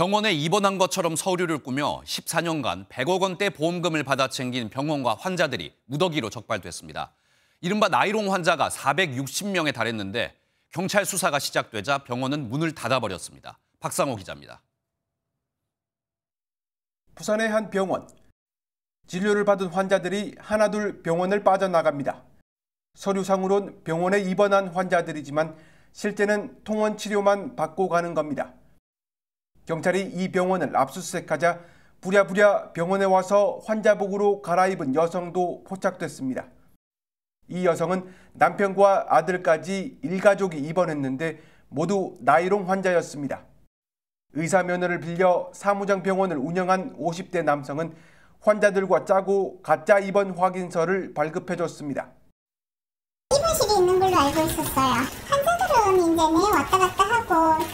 병원에 입원한 것처럼 서류를 꾸며 14년간 100억 원대 보험금을 받아 챙긴 병원과 환자들이 무더기로 적발됐습니다. 이른바 나이롱 환자가 460명에 달했는데 경찰 수사가 시작되자 병원은 문을 닫아버렸습니다. 박상호 기자입니다. 부산의 한 병원. 진료를 받은 환자들이 하나둘 병원을 빠져나갑니다. 서류상으론 병원에 입원한 환자들이지만 실제는 통원 치료만 받고 가는 겁니다. 경찰이 이 병원을 압수수색하자 부랴부랴 병원에 와서 환자복으로 갈아입은 여성도 포착됐습니다. 이 여성은 남편과 아들까지 일가족이 입원했는데 모두 나이롱 환자였습니다. 의사 면허를 빌려 사무장 병원을 운영한 50대 남성은 환자들과 짜고 가짜 입원 확인서를 발급해줬습니다. 입원실이 있는 걸로 알고 있었어요. 환자들은 이제 왔다 갔다 하고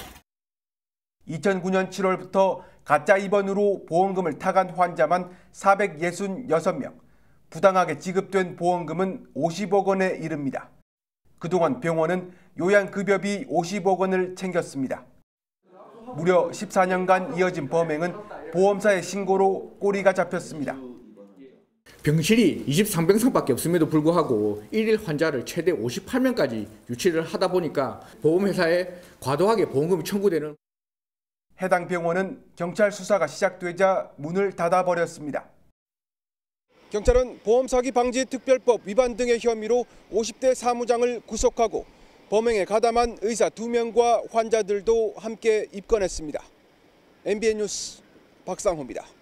2009년 7월부터 가짜 입원으로 보험금을 타간 환자만 466명, 부당하게 지급된 보험금은 50억 원에 이릅니다. 그동안 병원은 요양급여비 50억 원을 챙겼습니다. 무려 14년간 이어진 범행은 보험사의 신고로 꼬리가 잡혔습니다. 병실이 23병상밖에 없음에도 불구하고 1일 환자를 최대 58명까지 유치를 하다 보니까 보험회사에 과도하게 보험금이 청구되는 해당 병원은 경찰 수사가 시작되자 문을 닫아버렸습니다. 경찰은 보험 사기 방지 특별법 위반 등의 혐의로 50대 사무장을 구속하고 범행에 가담한 의사 2명과 환자들도 함께 입건했습니다. MBN 뉴스 박상호입니다.